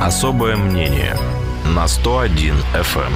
Особое мнение на 101 FM. Эм.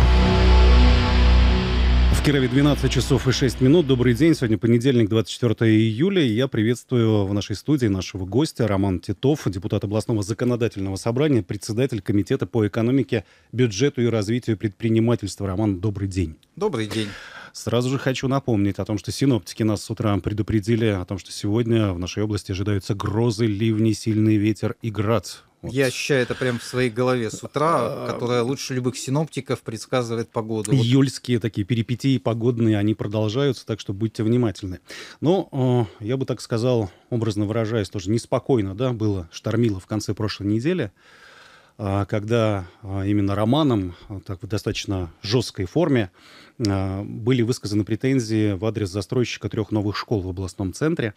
В Кирове 12 часов и 6 минут. Добрый день. Сегодня понедельник, 24 июля. И я приветствую в нашей студии нашего гостя Роман Титов, депутат областного законодательного собрания, председатель комитета по экономике, бюджету и развитию предпринимательства. Роман, добрый день. Добрый день. Сразу же хочу напомнить о том, что синоптики нас с утра предупредили о том, что сегодня в нашей области ожидаются грозы, ливни, сильный ветер и град. Вот. Я ощущаю это прям в своей голове с утра, а, которая лучше любых синоптиков предсказывает погоду. Вот. такие перипетии погодные, они продолжаются, так что будьте внимательны. Но а, я бы так сказал, образно выражаясь, тоже неспокойно, да, было, штормило в конце прошлой недели а, когда именно романом, так в достаточно жесткой форме, были высказаны претензии в адрес застройщика трех новых школ в областном центре.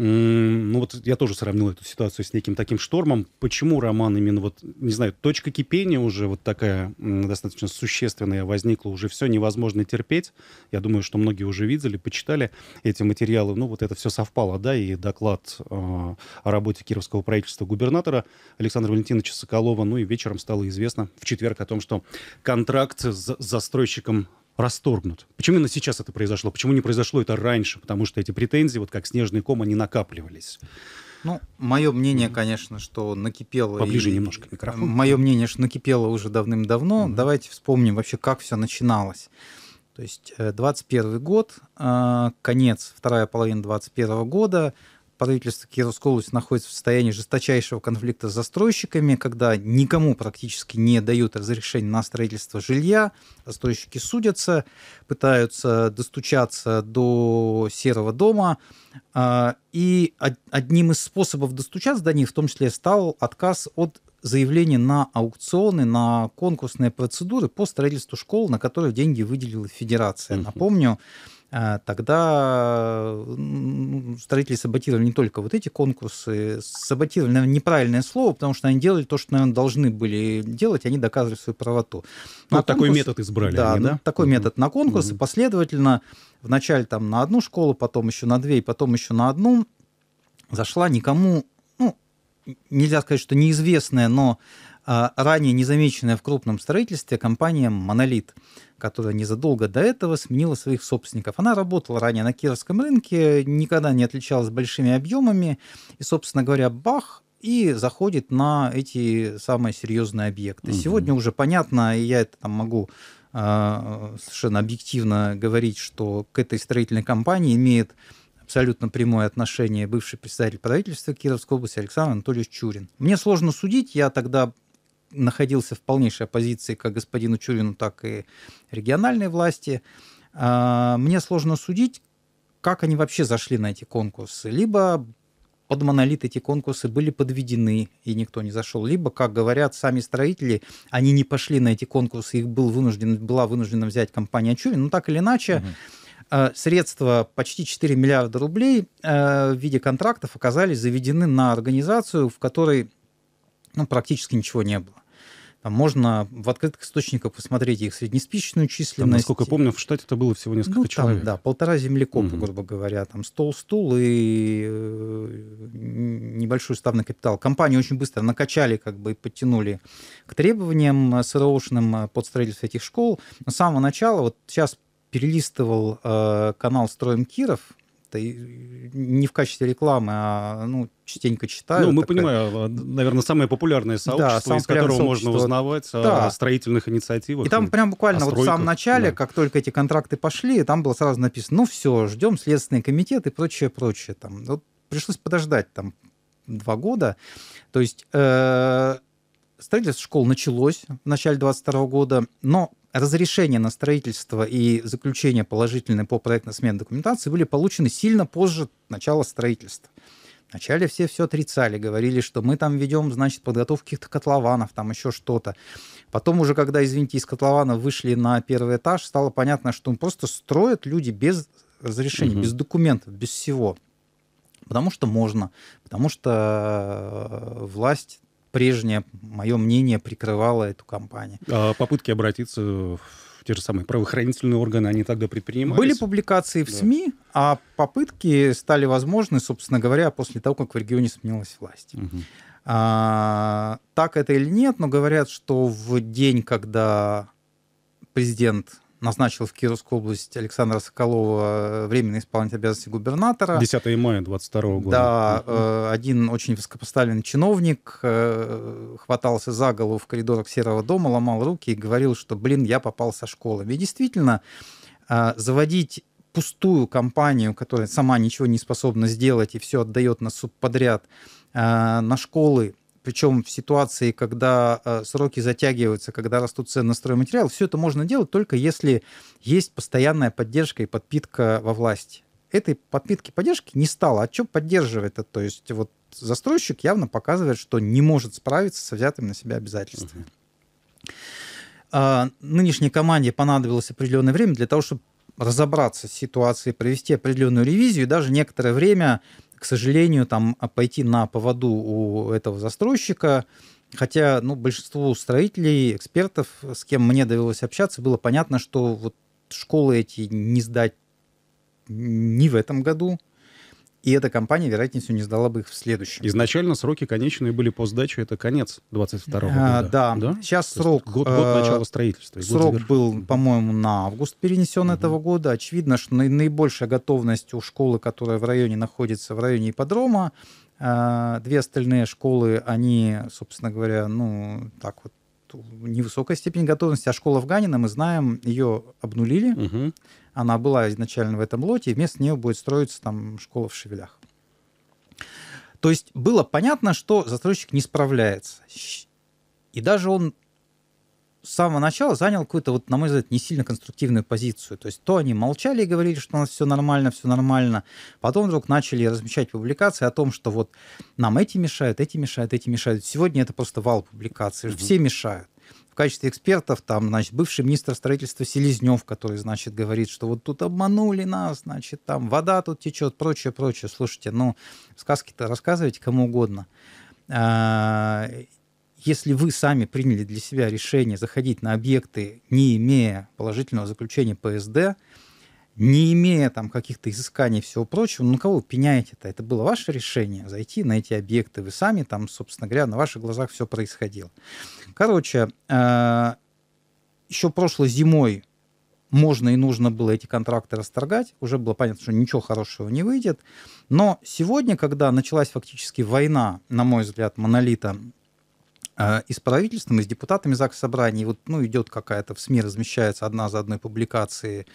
Ну вот я тоже сравнил эту ситуацию с неким таким штормом. Почему роман именно вот, не знаю, точка кипения уже вот такая достаточно существенная возникла, уже все невозможно терпеть. Я думаю, что многие уже видели, почитали эти материалы. Ну вот это все совпало, да, и доклад э, о работе кировского правительства губернатора Александра Валентиновича Соколова. Ну и вечером стало известно в четверг о том, что контракт с застройщиком расторгнут. Почему именно сейчас это произошло? Почему не произошло это раньше? Потому что эти претензии, вот как снежный ком, они накапливались. Ну, мое мнение, конечно, что накипело... Поближе и... немножко микрофон. Мое мнение, что накипело уже давным-давно. Mm-hmm. Давайте вспомним вообще, как все начиналось. То есть 21 э, год, э, конец, вторая половина 21 года, правительство Кировской находится в состоянии жесточайшего конфликта с застройщиками, когда никому практически не дают разрешения на строительство жилья, застройщики судятся, пытаются достучаться до серого дома, а, и одним из способов достучаться до них в том числе стал отказ от заявление на аукционы, на конкурсные процедуры по строительству школ, на которые деньги выделила федерация. Угу. Напомню, э, тогда строители саботировали не только вот эти конкурсы, саботировали, наверное, неправильное слово, потому что они делали то, что, наверное, должны были делать, они доказывали свою правоту. Ну, на ну, конкурс... такой метод избрали да, они, да? такой угу. метод на конкурсы угу. последовательно, вначале там на одну школу, потом еще на две, и потом еще на одну, зашла никому нельзя сказать, что неизвестная, но а, ранее незамеченная в крупном строительстве компания «Монолит», которая незадолго до этого сменила своих собственников. Она работала ранее на кировском рынке, никогда не отличалась большими объемами, и, собственно говоря, бах, и заходит на эти самые серьезные объекты. Угу. Сегодня уже понятно, и я это там могу а, совершенно объективно говорить, что к этой строительной компании имеет абсолютно прямое отношение бывший представитель правительства Кировской области Александр Анатольевич Чурин. Мне сложно судить, я тогда находился в полнейшей оппозиции как господину Чурину, так и региональной власти. А, мне сложно судить, как они вообще зашли на эти конкурсы. Либо под монолит эти конкурсы были подведены, и никто не зашел. Либо, как говорят сами строители, они не пошли на эти конкурсы, их был вынужден, была вынуждена взять компания Чурин. Но ну, так или иначе, угу. Э, средства почти 4 миллиарда рублей э, в виде контрактов оказались заведены на организацию, в которой ну, практически ничего не было. Там можно в открытых источниках посмотреть их среднеспичную численность. Там, насколько я помню, в штате это было всего несколько ну, там, человек. Да, полтора землекопа, угу. грубо говоря. Там стол, стул и э, небольшой уставный капитал. Компанию очень быстро накачали как бы подтянули к требованиям СРОшным под строительство этих школ. Но с самого начала, вот сейчас перелистывал э, канал «Строим Киров», это не в качестве рекламы, а ну, частенько читаю. Ну, мы такая... понимаем, а, наверное, самое популярное сообщество, да, из которого сообщество... можно узнавать да. о строительных инициативах. И там прям буквально вот в самом начале, да. как только эти контракты пошли, там было сразу написано, ну все, ждем Следственный комитет и прочее, прочее. Там. Вот пришлось подождать там два года. То есть э, строительство школ началось в начале 22 года, но разрешения на строительство и заключение положительной по проектной смене документации были получены сильно позже начала строительства. Вначале все все отрицали, говорили, что мы там ведем, значит, подготовку каких-то котлованов, там еще что-то. Потом уже, когда, извините, из котлована вышли на первый этаж, стало понятно, что просто строят люди без разрешения, угу. без документов, без всего. Потому что можно, потому что э, власть прежнее мое мнение прикрывало эту компанию. А попытки обратиться в те же самые правоохранительные органы, они тогда предпринимались? Были публикации в да. СМИ, а попытки стали возможны, собственно говоря, после того, как в регионе сменилась власть. Угу. А, так это или нет, но говорят, что в день, когда президент назначил в Кировскую область Александра Соколова э, временно исполнять обязанности губернатора. 10 мая 22 года. Да, э, один очень высокопоставленный чиновник э, хватался за голову в коридорах Серого дома, ломал руки и говорил, что, блин, я попал со школы. И действительно, заводить пустую компанию, которая сама ничего не способна сделать и все отдает на субподряд, э, на школы, причем в ситуации, когда э, сроки затягиваются, когда растут цены на стройматериал, все это можно делать только если есть постоянная поддержка и подпитка во власти. Этой подпитки поддержки не стало. А что поддерживает это? То есть вот застройщик явно показывает, что не может справиться с взятыми на себя обязательствами. Угу. А, нынешней команде понадобилось определенное время для того, чтобы разобраться с ситуацией, провести определенную ревизию, и даже некоторое время к сожалению, там а, пойти на поводу у этого застройщика, хотя ну, большинству строителей, экспертов, с кем мне довелось общаться, было понятно, что вот школы эти не сдать ни в этом году, и эта компания, вероятнее всего, не сдала бы их в следующем. Изначально сроки конечные были по сдаче, это конец 22 а, года. А, да. да, сейчас То срок... Год, год э, начала строительства. Срок год был, по-моему, на август перенесен угу. этого года. Очевидно, что наибольшая готовность у школы, которая в районе находится, в районе ипподрома, э, Две остальные школы, они, собственно говоря, ну, так вот, невысокая степень готовности. А школа в Ганина мы знаем, ее обнулили. Угу она была изначально в этом лоте, и вместо нее будет строиться там школа в Шевелях. То есть было понятно, что застройщик не справляется. И даже он с самого начала занял какую-то, вот, на мой взгляд, не сильно конструктивную позицию. То есть то они молчали и говорили, что у нас все нормально, все нормально. Потом вдруг начали размещать публикации о том, что вот нам эти мешают, эти мешают, эти мешают. Сегодня это просто вал публикаций. Угу. Все мешают качестве экспертов там, значит, бывший министр строительства Селезнев, который, значит, говорит, что вот тут обманули нас, значит, там вода тут течет, прочее, прочее. Слушайте, ну, сказки-то рассказывайте кому угодно. А, если вы сами приняли для себя решение заходить на объекты, не имея положительного заключения ПСД, не имея там каких-то изысканий и всего прочего, ну, на кого вы пеняете-то? Это было ваше решение зайти на эти объекты, вы сами там, собственно говоря, на ваших глазах все происходило. Короче, э, еще прошлой зимой можно и нужно было эти контракты расторгать, уже было понятно, что ничего хорошего не выйдет. Но сегодня, когда началась фактически война, на мой взгляд, монолита а, и с правительством, и с депутатами ЗАГС Собрания. Вот, ну, идет какая-то, в СМИ размещается одна за одной публикации,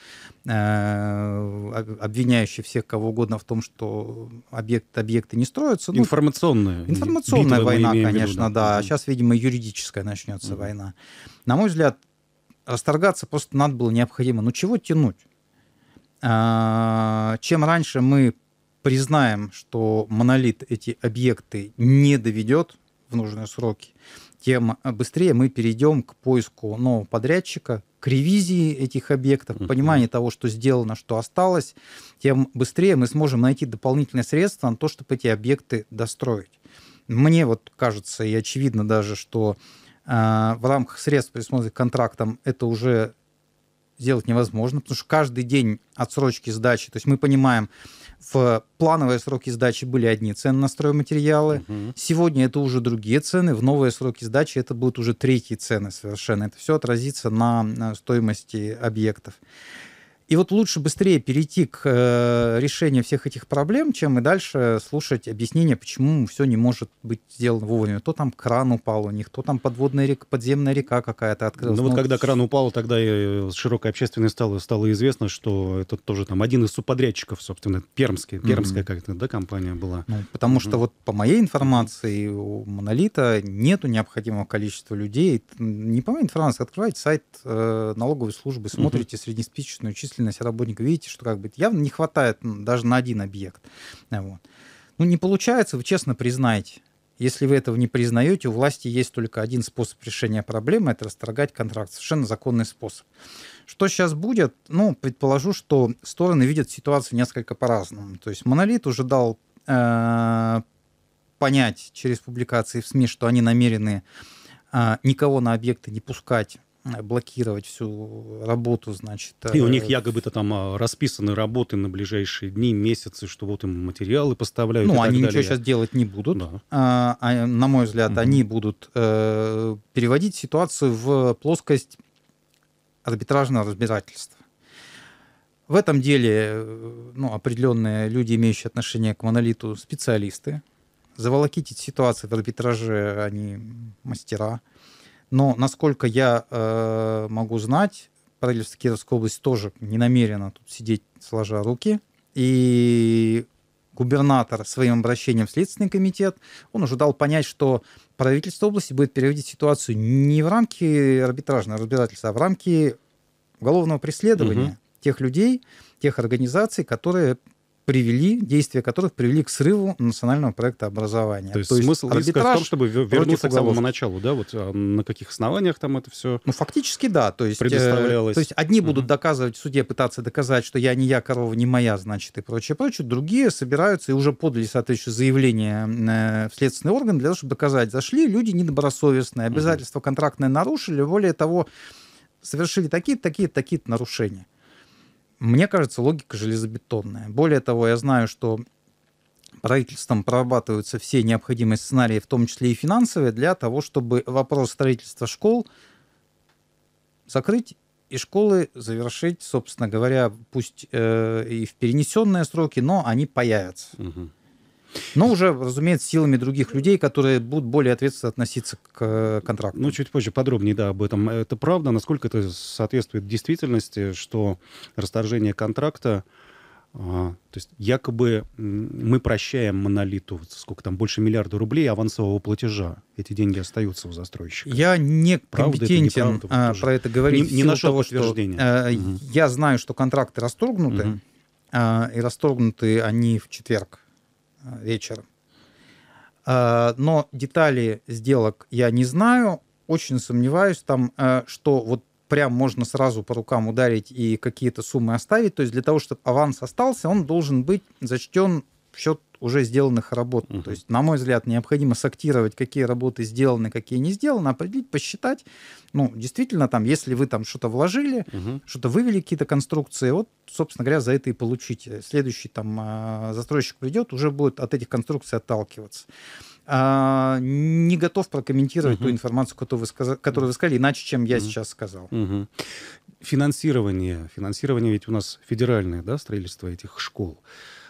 э, обвиняющая всех кого угодно в том, что объект, объекты не строятся. Ну, информационная. Информационная война, конечно, виду, да. да. А сейчас, видимо, юридическая начнется mm. война. На мой взгляд, расторгаться просто надо было необходимо. Ну, чего тянуть? А, чем раньше мы признаем, что монолит эти объекты не доведет в нужные сроки, тем а, быстрее мы перейдем к поиску нового подрядчика, к ревизии этих объектов, к пониманию того, что сделано, что осталось, тем быстрее мы сможем найти дополнительные средства на то, чтобы эти объекты достроить. Мне вот кажется и очевидно даже, что э, в рамках средств, присмотренных контрактом, это уже сделать невозможно, потому что каждый день отсрочки сдачи, то есть мы понимаем, в плановые сроки сдачи были одни цены на стройматериалы, угу. сегодня это уже другие цены, в новые сроки сдачи это будут уже третьи цены совершенно. Это все отразится на стоимости объектов. И вот лучше быстрее перейти к э, решению всех этих проблем, чем и дальше слушать объяснение, почему все не может быть сделано вовремя. То там кран упал у них, то там подводная река, подземная река какая-то открылась. Ну, ну вот когда кран упал, тогда и э, широкой общественности стало, стало известно, что это тоже там один из субподрядчиков, собственно, пермский, пермская mm-hmm. как-то, да, компания была. Ну, потому mm-hmm. что вот по моей информации у Монолита нету необходимого количества людей. Не по моей информации, открывайте сайт э, налоговой службы, смотрите mm-hmm. среднеспичечную численность чувствительность работника. Видите, что как бы явно не хватает ну, даже на один объект. А вот. Ну, не получается, вы честно признаете. Если вы этого не признаете, у власти есть только один способ решения проблемы – это расторгать контракт. Совершенно законный способ. Что сейчас будет? Ну, предположу, что стороны видят ситуацию несколько по-разному. То есть «Монолит» уже дал э, понять через публикации в СМИ, что они намерены э, никого на объекты не пускать Э, блокировать всю работу, значит. И у э, них якобы-то там а, расписаны работы на ближайшие дни, месяцы, что вот им материалы поставляют. Ну, они далее. ничего сейчас делать не будут. Да. А, а на мой взгляд, угу. они будут э, переводить ситуацию в плоскость арбитражного разбирательства. В этом деле э, ну, определенные люди, имеющие отношение к монолиту, специалисты. Заволокитить ситуацию в арбитраже они а мастера. Но, насколько я э, могу знать, правительство Кировской области тоже не намерено тут сидеть сложа руки. И губернатор своим обращением в Следственный комитет, он уже дал понять, что правительство области будет переводить ситуацию не в рамки арбитражного разбирательства, а в рамки уголовного преследования угу. тех людей, тех организаций, которые привели, действия которых привели к срыву национального проекта образования. То есть, То есть смысл в том, чтобы вернуться к самому началу, да, вот а, на каких основаниях там это все Ну, фактически, да. То есть, э, предоставлялось. Э, то есть одни угу. будут доказывать в суде, пытаться доказать, что я не я, корова не моя, значит, и прочее, прочее. Другие собираются и уже подали соответствующее заявление э, в следственный орган для того, чтобы доказать, зашли люди недобросовестные, обязательства угу. контрактные нарушили, более того, совершили такие-такие-такие нарушения. Мне кажется, логика железобетонная. Более того, я знаю, что правительством прорабатываются все необходимые сценарии, в том числе и финансовые, для того, чтобы вопрос строительства школ закрыть и школы завершить, собственно говоря, пусть э, и в перенесенные сроки, но они появятся. Угу. Но уже, разумеется, силами других людей, которые будут более ответственно относиться к э, контракту. Ну, чуть позже подробнее, да, об этом. Это правда, насколько это соответствует действительности, что расторжение контракта а, то есть якобы мы прощаем монолиту, сколько там, больше миллиарда рублей авансового платежа. Эти деньги остаются у застройщика. Я не компетентен правда, это неправда, а, про это говорить. Не, не нашел того, подтверждения. Что, э, угу. Я знаю, что контракты расторгнуты, угу. э, и расторгнуты они в четверг вечером. А, но детали сделок я не знаю, очень сомневаюсь там, э, что вот прям можно сразу по рукам ударить и какие-то суммы оставить. То есть для того, чтобы аванс остался, он должен быть зачтен счет уже сделанных работ. Uh -huh. То есть, на мой взгляд, необходимо сактировать, какие работы сделаны, какие не сделаны, определить, посчитать. Ну, действительно, там, если вы там что-то вложили, Uh -huh. что-то вывели, какие-то конструкции, вот, собственно говоря, за это и получите. Следующий там а, застройщик придет, уже будет от этих конструкций отталкиваться. А, не готов прокомментировать Uh -huh. ту информацию, которую вы, сказ... которую вы сказали, иначе, чем я угу. сейчас сказал. Угу. Финансирование. Финансирование ведь у нас федеральное, да, строительство этих школ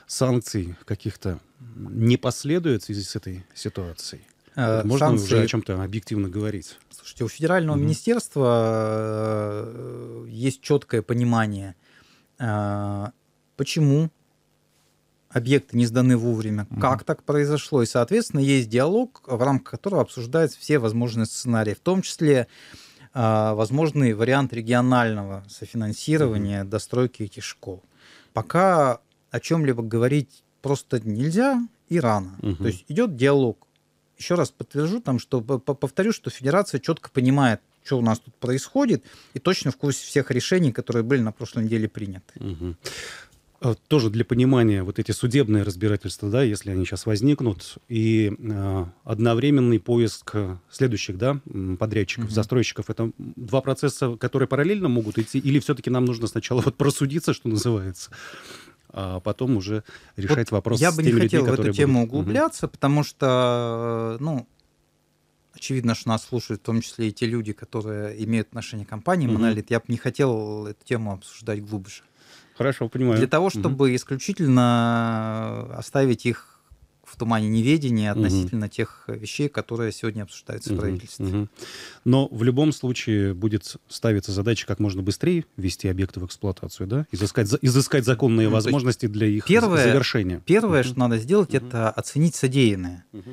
санкций каких-то не последует в связи с этой ситуацией? Э, Можно санкции... уже о чем-то объективно говорить? Слушайте, у федерального угу. министерства э, есть четкое понимание, э, почему объекты не сданы вовремя, угу. как так произошло. И, соответственно, есть диалог, в рамках которого обсуждаются все возможные сценарии, в том числе э, возможный вариант регионального софинансирования угу. достройки этих школ. Пока о чем-либо говорить просто нельзя и рано. Угу. То есть идет диалог. Еще раз подтвержу там, что повторю, что Федерация четко понимает, что у нас тут происходит, и точно в курсе всех решений, которые были на прошлой неделе приняты. Угу тоже для понимания вот эти судебные разбирательства, да, если они сейчас возникнут, и э, одновременный поиск следующих, да, подрядчиков, угу. застройщиков, это два процесса, которые параллельно могут идти, или все-таки нам нужно сначала вот просудиться, что называется? а потом уже решать вот вопрос я с бы теми не хотел людьми, в эту тему будут. углубляться, угу. потому что, э, ну, очевидно, что нас слушают в том числе и те люди, которые имеют отношение к компании угу. Я бы не хотел эту тему обсуждать глубже. Хорошо, понимаю. Для того, чтобы угу. исключительно э, оставить их в тумане неведения относительно угу. тех вещей, которые сегодня обсуждаются угу. в правительстве. Угу. Но в любом случае будет ставиться задача как можно быстрее ввести объекты в эксплуатацию, да? Изыскать, изыскать законные ну, возможности для их первое, завершения. Первое, угу. что надо сделать, угу. это оценить содеянное. Угу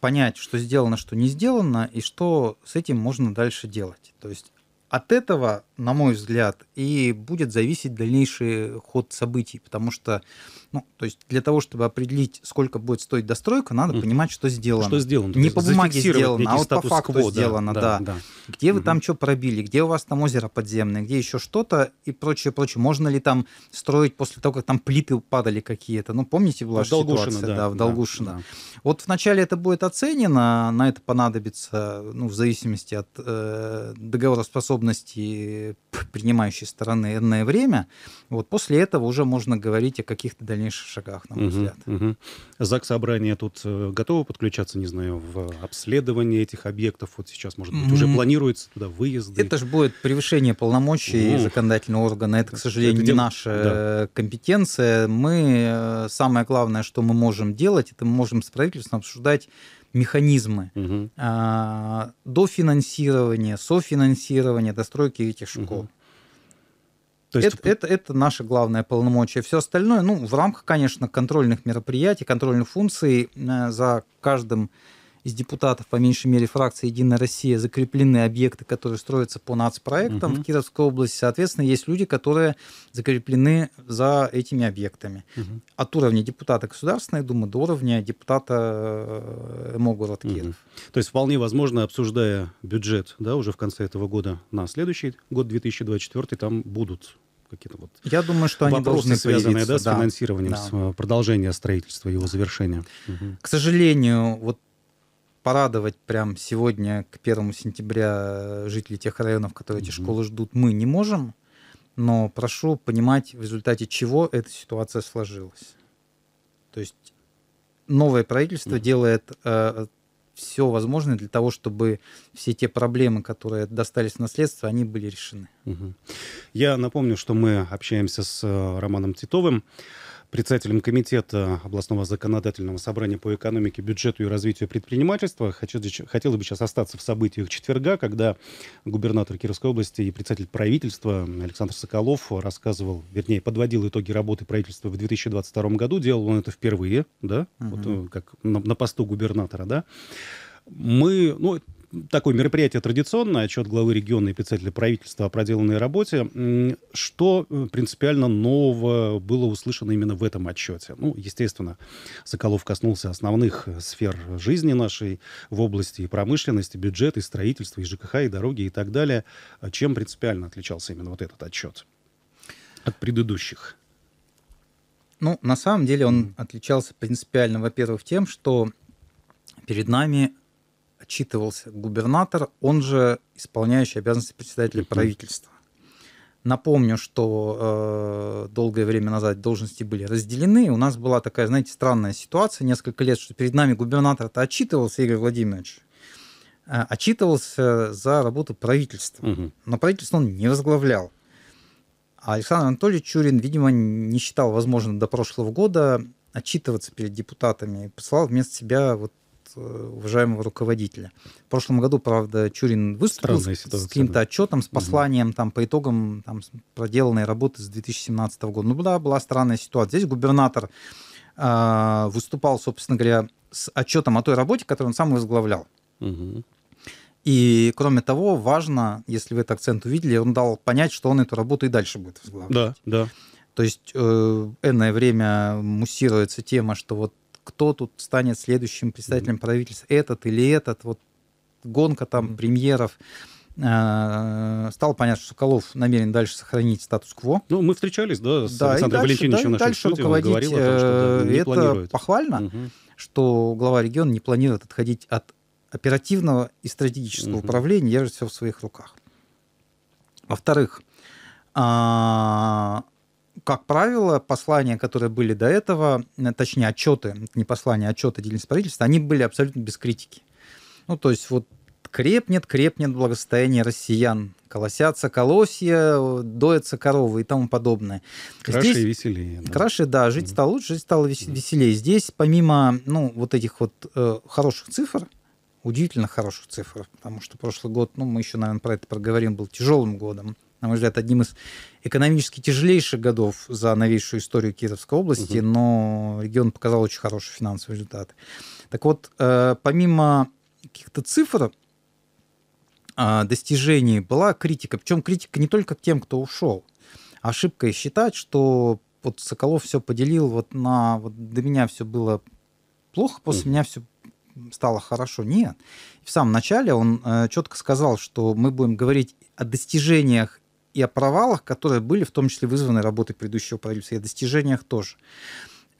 понять, что сделано, что не сделано, и что с этим можно дальше делать. То есть от этого на мой взгляд, и будет зависеть дальнейший ход событий, потому что, ну, то есть для того, чтобы определить, сколько будет стоить достройка, надо mm. понимать, что сделано. Что сделано? Не по бумаге сделано, а вот по факту да, сделано, да. да. да. Где вы mm-hmm. там что пробили, где у вас там озеро подземное, где еще что-то и прочее, прочее. Можно ли там строить после того, как там плиты падали какие-то? Ну, помните, была в Долгушино, ситуация, да, да в Долгушино. Да, да. Вот вначале это будет оценено, на это понадобится, ну, в зависимости от э, договороспособности и принимающей стороны энное время, вот после этого уже можно говорить о каких-то дальнейших шагах, на мой угу, взгляд. Угу. ЗАГС Собрания тут э, готово подключаться, не знаю, в обследование этих объектов? Вот сейчас, может быть, уже планируется туда выезд. Это же будет превышение полномочий Уф. законодательного органа. Это, к сожалению, это дел... не наша да. Э, компетенция. Мы, э, самое главное, что мы можем делать, это мы можем с правительством обсуждать механизмы угу. а, дофинансирования, софинансирования, достройки этих школ. Угу. То есть... это, это, это наше главное полномочие. Все остальное, ну, в рамках, конечно, контрольных мероприятий, контрольных функций э, за каждым из депутатов, по меньшей мере, фракции «Единая Россия» закреплены объекты, которые строятся по нацпроектам угу. в Кировской области. Соответственно, есть люди, которые закреплены за этими объектами. Угу. От уровня депутата Государственной Думы до уровня депутата э, МОГУРОД Киров. Угу. То есть вполне возможно, обсуждая бюджет да, уже в конце этого года на следующий год 2024, там будут какие-то вот я думаю, что они должны связанные да, с да, финансированием да. Э, продолжения строительства его завершения. Угу. К сожалению, вот порадовать прям сегодня к первому сентября э, жителей тех районов, которые угу. эти школы ждут, мы не можем. Но прошу понимать, в результате чего эта ситуация сложилась. То есть новое правительство угу. делает э, все возможное для того, чтобы все те проблемы, которые достались в наследство, они были решены. Угу. Я напомню, что мы общаемся с э, Романом Титовым председателем Комитета областного законодательного собрания по экономике, бюджету и развитию предпринимательства. хотел бы сейчас остаться в событиях четверга, когда губернатор Кировской области и председатель правительства Александр Соколов рассказывал, вернее, подводил итоги работы правительства в 2022 году. Делал он это впервые, да, угу. вот, э, как на, на посту губернатора, да мы, ну, такое мероприятие традиционное, отчет главы региона и председателя правительства о проделанной работе. Что э, принципиально нового было услышано именно в этом отчете? Ну, естественно, Соколов коснулся основных э, сфер жизни нашей в области и промышленности, бюджета, и строительства, и ЖКХ, и дороги, и так далее. А чем принципиально отличался именно вот этот отчет от предыдущих? Ну, на самом деле он отличался принципиально, во-первых, тем, что перед нами отчитывался губернатор, он же исполняющий обязанности председателя правительства. Напомню, что э, долгое время назад должности были разделены. У нас была такая, знаете, странная ситуация несколько лет, что перед нами губернатор-то отчитывался, Игорь Владимирович, э, отчитывался за работу правительства. Угу. Но правительство он не возглавлял. А Александр Анатольевич Чурин, видимо, не считал возможным до прошлого года отчитываться перед депутатами и посылал вместо себя вот Э, уважаемого руководителя. В прошлом году, правда, Чурин выступил с, с каким-то отчетом, с посланием угу. там, по итогам там, проделанной работы с 2017 года. Ну да, была странная ситуация. Здесь губернатор э, выступал, собственно говоря, с отчетом о той работе, которую он сам возглавлял. Угу. И, кроме того, важно, если вы этот акцент увидели, он дал понять, что он эту работу и дальше будет возглавлять. Да, да. То есть э, энное время муссируется тема, что вот кто тут станет следующим представителем mm-hmm. правительства, этот или этот, вот гонка там mm-hmm. премьеров. Э, стало понятно, что Соколов намерен дальше сохранить статус-кво. Ну, мы встречались, да, с да, Александром Валентиновичем да, в студии, говорил о том, что не э, это планирует. похвально, угу. что глава региона не планирует отходить от оперативного и стратегического угу. управления, держит все в своих руках. Во-вторых, а, как правило, послания, которые были до этого, э, точнее, отчеты, не послания, а отчеты деятельности правительства, они были абсолютно без критики. Ну, то есть вот крепнет, крепнет благосостояние россиян, колосятся колосья, доятся коровы и тому подобное. Краше Здесь... и веселее. Да. Краше, да, жить стало лучше, жить стало вес... mm веселее. Здесь помимо, ну, вот этих вот э, хороших цифр, удивительно хороших цифр, потому что прошлый год, ну, мы еще, наверное, про это проговорим, был тяжелым годом на мой взгляд, одним из экономически тяжелейших годов за новейшую историю Кировской области, угу. но регион показал очень хорошие финансовые результаты. Так вот, э, помимо каких-то цифр, э, достижений была критика. Причем критика не только к тем, кто ушел. Ошибкой считать, что вот Соколов все поделил, вот на вот до меня все было плохо, после mm. меня все стало хорошо. Нет. В самом начале он э, четко сказал, что мы будем говорить о достижениях и о провалах, которые были в том числе вызваны работой предыдущего правительства, и о достижениях тоже.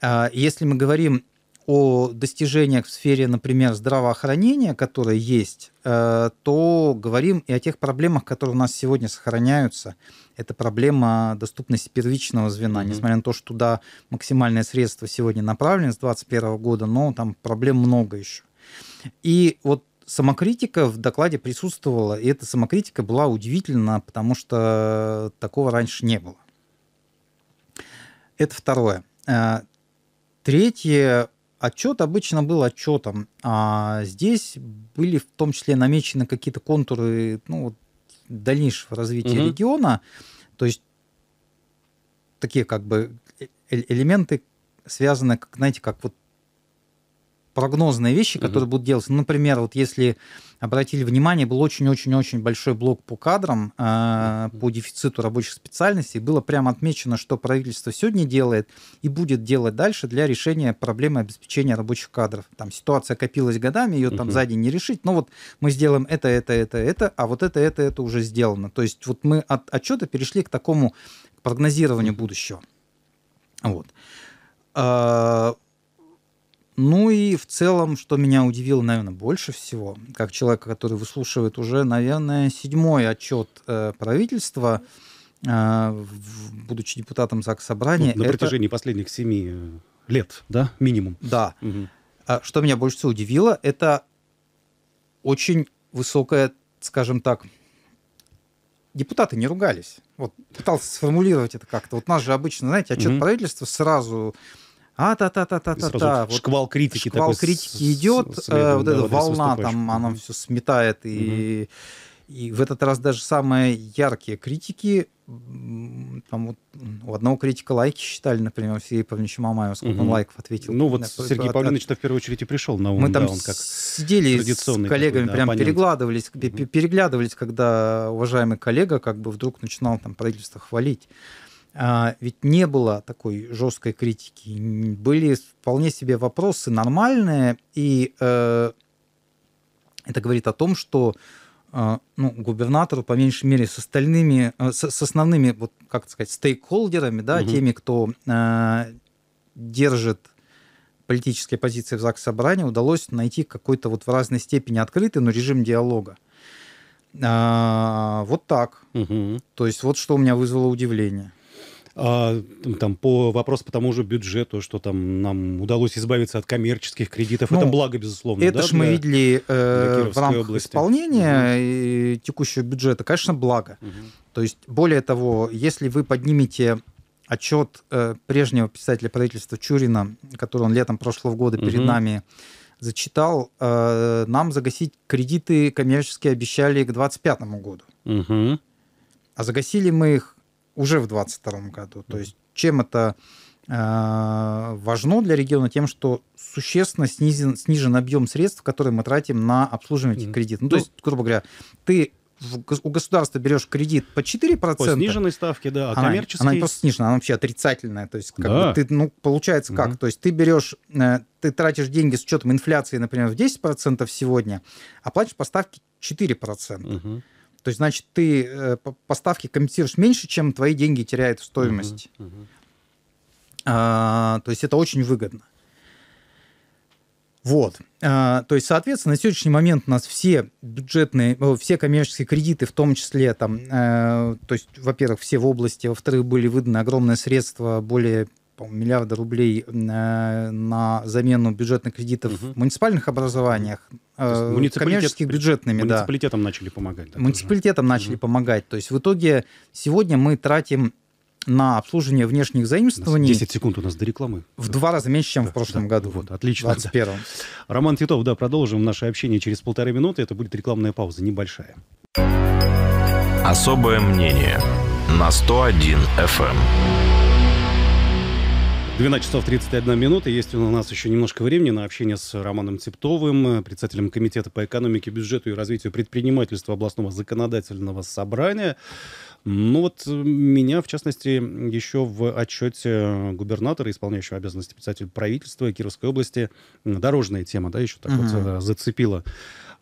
А, если мы говорим о достижениях в сфере, например, здравоохранения, которые есть, э, то говорим и о тех проблемах, которые у нас сегодня сохраняются. Это проблема доступности первичного звена, mm-hmm. несмотря на то, что туда максимальное средство сегодня направлено с 2021 года, но там проблем много еще. И вот самокритика в докладе присутствовала, и эта самокритика была удивительна, потому что э, такого раньше не было. Это второе. Э, третье. Отчет обычно был отчетом, а здесь были в том числе намечены какие-то контуры ну, дальнейшего развития угу. региона, то есть такие как бы э, элементы связанные, как, знаете, как вот прогнозные вещи, которые угу. будут делаться. Ну, например, вот если обратили внимание, был очень-очень-очень большой блок по кадрам, э, по дефициту рабочих специальностей. Было прямо отмечено, что правительство сегодня делает и будет делать дальше для решения проблемы обеспечения рабочих кадров. Там ситуация копилась годами, ее там угу. за день не решить. Но ну, вот мы сделаем это, это, это, это, а вот это, это, это уже сделано. То есть вот мы от отчета перешли к такому к прогнозированию будущего. Вот э, ну и в целом, что меня удивило, наверное, больше всего, как человека, который выслушивает уже, наверное, седьмой отчет э, правительства, э, будучи депутатом ЗАГС Собрания. Ну, на это... протяжении последних семи э, лет, да, минимум. Да. Угу. А, что меня больше всего удивило, это очень высокая, скажем так, депутаты не ругались. Вот пытался сформулировать это как-то. Вот нас же обычно, знаете, отчет угу. правительства сразу а та та та та та та вот шквал критики шквал такой критики идет следом, э, вот да, эта волна там она все сметает и угу. и в этот раз даже самые яркие критики там вот у одного критика лайки считали, например, Сергей Павлович Мамаев, сколько угу. он лайков ответил. Ну вот да, Сергей Павлович-то в первую очередь и пришел на ум. Мы да, там он как сидели с коллегами, да, прям оппонент. переглядывались, угу. переглядывались, когда уважаемый коллега как бы вдруг начинал там правительство хвалить. А, ведь не было такой жесткой критики. Были вполне себе вопросы нормальные, и э, это говорит о том, что э, ну, губернатору, по меньшей мере, с остальными, э, с, с основными, вот, как сказать, стейкхолдерами, да, угу. теми, кто э, держит политические позиции в ЗАГС собрании, удалось найти какой-то вот в разной степени открытый, но режим диалога. А, вот так. Угу. То есть вот что у меня вызвало удивление а, там по вопрос по тому же бюджету, что там нам удалось избавиться от коммерческих кредитов. Ну, это благо, безусловно. Это да, же мы видели э, в рамках области. исполнения угу. текущего бюджета. Конечно, благо. Угу. То есть, более того, если вы поднимете отчет э, прежнего писателя правительства Чурина, который он летом прошлого года угу. перед нами зачитал, э, нам загасить кредиты коммерческие обещали к 2025 году. Угу. А загасили мы их уже в 2022 году. То есть чем это а, важно для региона тем, что существенно снизен, снижен объем средств, которые мы тратим на обслуживание этих кредитов. Ну, то ну, есть, грубо говоря, ты у государства берешь кредит по 4%. По сниженной ставке, да, а коммерческий... Она, она не просто снижена, она вообще отрицательная. То есть, как да. бы ты, ну, получается как? Угу. То есть, ты берешь, э, ты тратишь деньги с учетом инфляции, например, в 10% сегодня, а платишь по ставке 4%. Угу. То есть, значит, ты э, поставки компенсируешь меньше, чем твои деньги теряют в стоимости. Uh-huh, uh-huh. А, то есть это очень выгодно. Вот. А, то есть, соответственно, на сегодняшний момент у нас все бюджетные, все коммерческие кредиты, в том числе там, э, то есть, во-первых, все в области, во-вторых, были выданы огромные средства, более миллиарда рублей э, на замену бюджетных кредитов угу. в муниципальных образованиях, э, муниципалитет, коммерческих бюджетными. Муниципалитетам да. начали помогать. Да, муниципалитетам тоже. начали угу. помогать. То есть в итоге сегодня мы тратим на обслуживание внешних заимствований. 10 секунд у нас до рекламы. В да. два раза меньше, чем да, в прошлом да, году. Вот, отлично. В 21 да. Роман Титов, да, продолжим наше общение через полторы минуты. Это будет рекламная пауза, небольшая. Особое мнение на 101 FM. 12 часов 31 минута. Есть у нас еще немножко времени на общение с Романом Цептовым, председателем Комитета по экономике, бюджету и развитию предпринимательства областного законодательного собрания. Ну вот э, меня, в частности, еще в отчете губернатора, исполняющего обязанности председателя правительства Кировской области, дорожная тема, да, еще так угу. вот э, зацепила.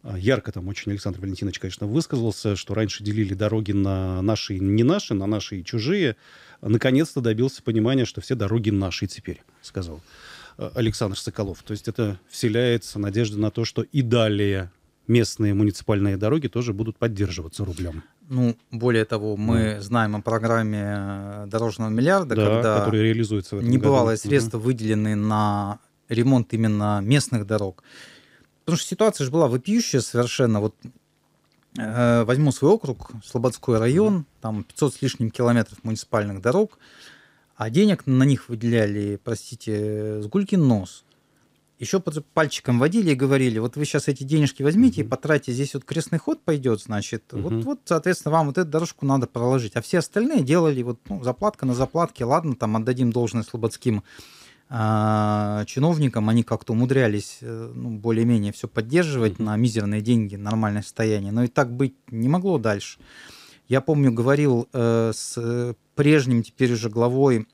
А, ярко там очень Александр Валентинович, конечно, высказался, что раньше делили дороги на наши и не наши, на наши и чужие. Наконец-то добился понимания, что все дороги наши теперь, сказал а, Александр Соколов. То есть это вселяется надежда на то, что и далее местные муниципальные дороги тоже будут поддерживаться рублем. Ну, более того, мы mm. знаем о программе э, дорожного миллиарда, да, когда который реализуется в этом небывалые году. средства угу. выделены на ремонт именно местных дорог. Потому что ситуация же была вопиющая совершенно. Вот э, возьму свой округ, Слободской район, mm-hmm. там 500 с лишним километров муниципальных дорог, а денег на них выделяли, простите, с гульки нос. Еще под пальчиком водили и говорили, вот вы сейчас эти денежки возьмите mm-hmm. и потратите, здесь вот крестный ход пойдет, значит, mm-hmm. вот, вот, соответственно, вам вот эту дорожку надо проложить. А все остальные делали вот ну, заплатка на заплатке, ладно, там отдадим должное слободским а, чиновникам, они как-то умудрялись э, ну, более-менее все поддерживать на мизерные деньги, нормальное состояние. Но и так быть не могло дальше. Я помню, говорил э, с э, прежним теперь уже главой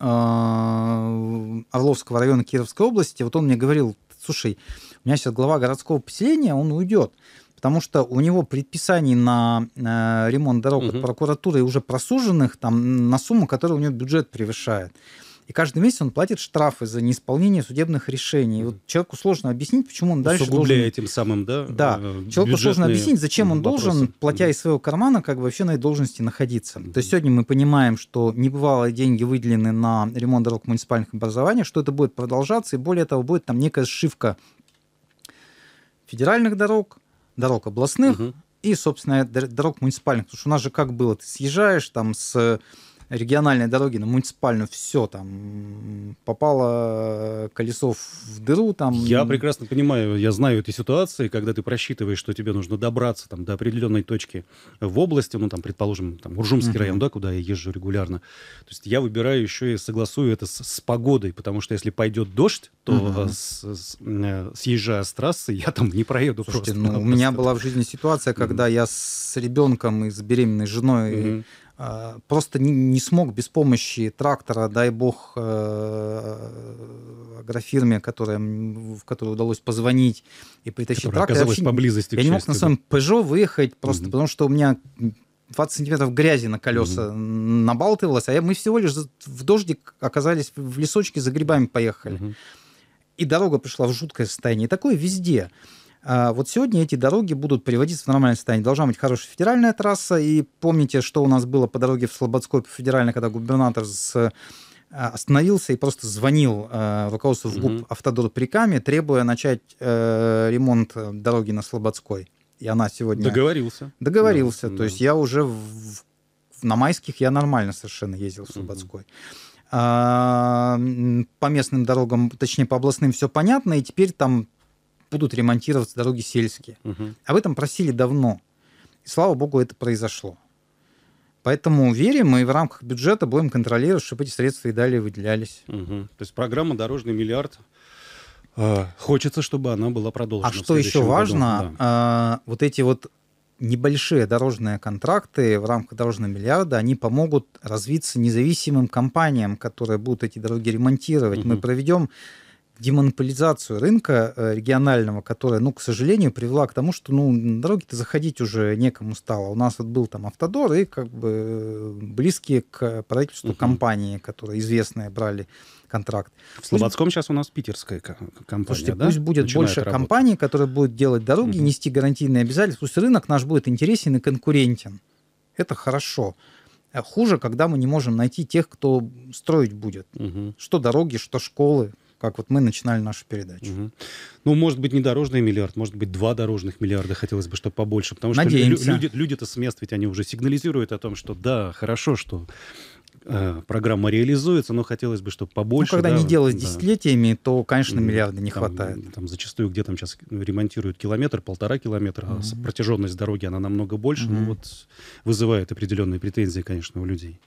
э, Орловского района Кировской области. Вот он мне говорил, слушай, у меня сейчас глава городского поселения, он уйдет потому что у него предписаний на э, ремонт дорог угу. от прокуратуры уже просуженных там на сумму, которая у него бюджет превышает. И каждый месяц он платит штрафы за неисполнение судебных решений. вот человеку сложно объяснить, почему он дальше Усугубляя должен... этим самым, да? Да. Э, человеку сложно объяснить, зачем он вопросы. должен, платя из своего кармана, как бы вообще на этой должности находиться. То есть сегодня мы понимаем, что небывалые деньги выделены на ремонт дорог муниципальных образований, что это будет продолжаться, и более того, будет там некая сшивка федеральных дорог, дорог областных угу. и, собственно, дорог муниципальных. Потому что у нас же как было, ты съезжаешь там с региональные дороги на муниципальную, все там попало колесо в дыру. Там. Я прекрасно понимаю, я знаю эти ситуации, когда ты просчитываешь, что тебе нужно добраться там, до определенной точки в области, ну там, предположим, там, Уржумский uh-huh. район, да, куда я езжу регулярно. То есть я выбираю еще и согласую это с, с погодой, потому что если пойдет дождь, то uh-huh. с, с, э, съезжая с трассы, я там не проеду Слушайте, просто. Ну, у меня была в жизни ситуация, когда uh-huh. я с ребенком и с беременной женой uh-huh Э, просто не смог без помощи трактора, дай бог, э, агрофирме, которая, в которую удалось позвонить и притащить которая трактор. Оказалась я поблизости, я не мог на своем Peugeot выехать просто, угу. потому что у меня 20 сантиметров грязи на колеса угу. набалтывалось, а я, мы всего лишь в дождик оказались в лесочке, за грибами поехали. Угу. И дорога пришла в жуткое состояние. И такое везде. А, вот сегодня эти дороги будут приводиться в нормальное состояние. Должна быть хорошая федеральная трасса. И помните, что у нас было по дороге в Слободской по федеральной, когда губернатор с э, остановился и просто звонил э, руководству в ГУП угу. «Автодор» Приками, требуя начать э, ремонт э, дороги на Слободской. И она сегодня... Договорился. Договорился. Да, То есть я уже в, на майских я нормально совершенно ездил в Слободской. Угу. А, по местным дорогам, точнее, по областным все понятно, и теперь там будут ремонтироваться дороги сельские. Угу. Об этом просили давно. И слава богу, это произошло. Поэтому верим мы и в рамках бюджета будем контролировать, чтобы эти средства и далее выделялись. Угу. То есть программа «Дорожный миллиард» э, Хочется, чтобы она была продолжена. А что еще важно, да. Э, вот эти вот небольшие дорожные контракты в рамках дорожного миллиарда, они помогут развиться независимым компаниям, которые будут эти дороги ремонтировать. Угу. Мы проведем демонополизацию рынка э, регионального, которая, ну, к сожалению, привела к тому, что, ну, на дороге-то заходить уже некому стало. У нас вот был там автодор, и как бы э, близкие к правительству угу. компании, которые известные брали контракт. В Слободском пусть... сейчас у нас питерская компания, Слушайте, да? пусть будет Начинает больше работать. компаний, которые будут делать дороги, угу. нести гарантийные обязательства. Пусть рынок наш будет интересен и конкурентен. Это хорошо. Э, хуже, когда мы не можем найти тех, кто строить будет. Угу. Что дороги, что школы как вот мы начинали нашу передачу. Угу. Ну, может быть, не дорожный миллиард, может быть, два дорожных миллиарда хотелось бы, чтобы побольше. Потому Надеемся. что лю- люди, люди-то с мест ведь они уже сигнализируют о том, что да, хорошо, что э, программа реализуется, но хотелось бы, чтобы ну, побольше. Ну, когда да, не дело с десятилетиями, да. то, конечно, миллиарда не там, хватает. Там зачастую где то сейчас ремонтируют километр, полтора километра, mm а протяженность дороги она намного больше, mm-hmm. ну вот вызывает определенные претензии, конечно, у людей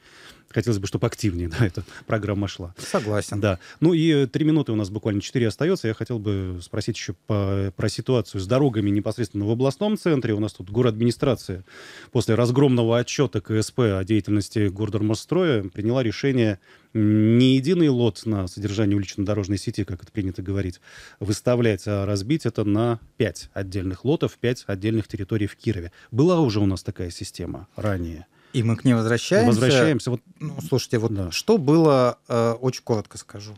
хотелось бы, чтобы активнее да, эта программа шла. Согласен. Да. Ну и э, три минуты у нас буквально четыре остается. Я хотел бы спросить еще по, про ситуацию с дорогами непосредственно в областном центре. У нас тут город администрация после разгромного отчета КСП о деятельности Гордормостроя приняла решение не единый лот на содержание улично-дорожной сети, как это принято говорить, выставлять, а разбить это на пять отдельных лотов, пять отдельных территорий в Кирове. Была уже у нас такая система ранее? И мы к ней возвращаемся. Возвращаемся. Вот... Ну, слушайте, вот да. что было, э, очень коротко скажу.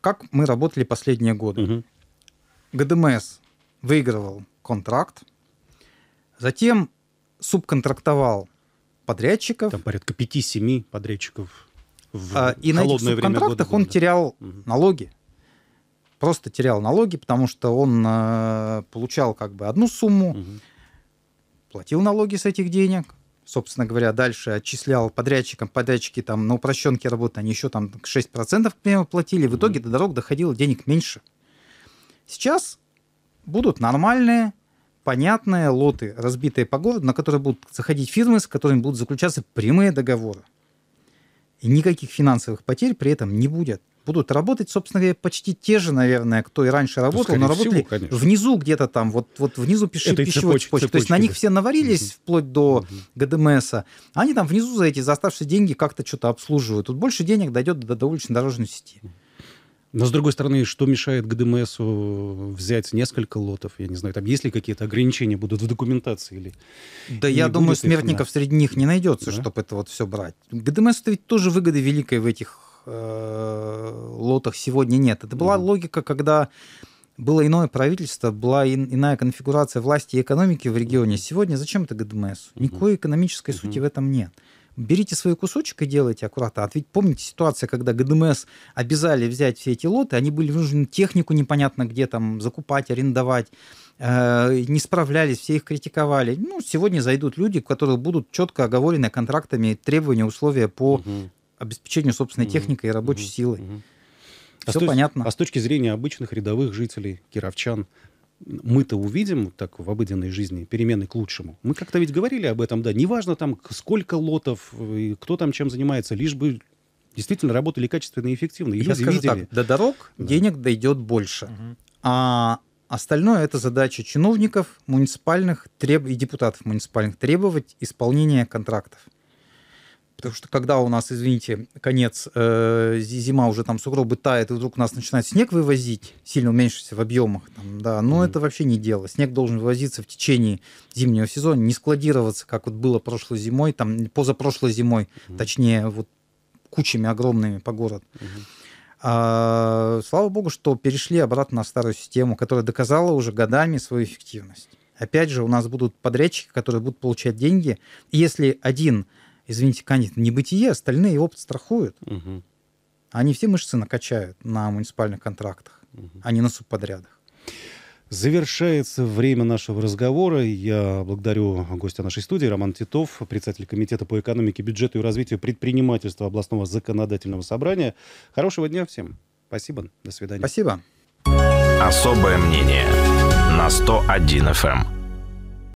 Как мы работали последние годы? Угу. ГДМС выигрывал контракт, затем субконтрактовал подрядчиков. Там порядка 5-7 подрядчиков в а, и на этих субконтрактах он да. терял угу. налоги. Просто терял налоги, потому что он э, получал как бы одну сумму, угу. платил налоги с этих денег, собственно говоря, дальше отчислял подрядчикам, подрядчики там на упрощенке работы, они еще там 6% к примеру платили, в итоге до дорог доходило денег меньше. Сейчас будут нормальные, понятные лоты, разбитые по городу, на которые будут заходить фирмы, с которыми будут заключаться прямые договоры. И никаких финансовых потерь при этом не будет будут работать, собственно говоря, почти те же, наверное, кто и раньше работал, но работали всего, внизу где-то там, вот, вот внизу пиши, пищевой цепочки, цепочки. То есть на них все наварились угу. вплоть до угу. ГДМС, а они там внизу за эти за оставшиеся деньги как-то что-то обслуживают. Тут больше денег дойдет до, до уличной дорожной сети. Но, с другой стороны, что мешает ГДМС взять несколько лотов? Я не знаю, там есть ли какие-то ограничения будут в документации? Или... Да я думаю, смертников на... среди них не найдется, да? чтобы это вот все брать. ГДМС-то ведь тоже выгоды великой в этих э, лотах сегодня нет. Это была mm-hmm. логика, когда было иное правительство, была иная конфигурация власти и экономики в регионе. Сегодня зачем это ГДМС? Эм Никакой экономической mm-hmm. сути в этом нет берите свой кусочек и делайте аккуратно. А ведь помните ситуация, когда ГДМС эм обязали взять все эти лоты, они были нужны технику непонятно где там закупать, арендовать, э, не справлялись, все их критиковали. Ну, сегодня зайдут люди, которые будут четко оговорены контрактами требования, условия по угу обеспечению собственной угу. техникой и рабочей угу. силой. Угу. Все а с, понятно. А с точки зрения обычных рядовых жителей, кировчан, мы-то увидим так в обыденной жизни перемены к лучшему. Мы как-то ведь говорили об этом, да, неважно там сколько лотов, и э, кто там чем занимается, лишь бы действительно работали качественно и эффективно. И Я люди скажу видели. так, до дорог да. денег дойдет больше. Угу. А Остальное это задача чиновников муниципальных треб... и депутатов муниципальных требовать исполнения контрактов. Потому что когда у нас, извините, конец, э, зима уже там сугробы тает, и вдруг у нас начинает снег вывозить, сильно уменьшился в объемах, там, да, но ну, mm это вообще не дело. Снег должен вывозиться в течение зимнего сезона, не складироваться, как вот было прошлой зимой, там, позапрошлой зимой, mm точнее, вот кучами огромными по город. Mm-hmm. А, слава богу, что перешли обратно на старую систему, которая доказала уже годами свою эффективность. Опять же, у нас будут подрядчики, которые будут получать деньги. Если один извините, канит не бытие, остальные опыт страхуют. Угу. Они все мышцы накачают на муниципальных контрактах, угу. а не на субподрядах. Завершается время нашего разговора. Я благодарю гостя нашей студии Роман Титов, председатель Комитета по экономике, бюджету и развитию предпринимательства областного законодательного собрания. Хорошего дня всем. Спасибо. До свидания. Спасибо. Особое мнение на 101 FM.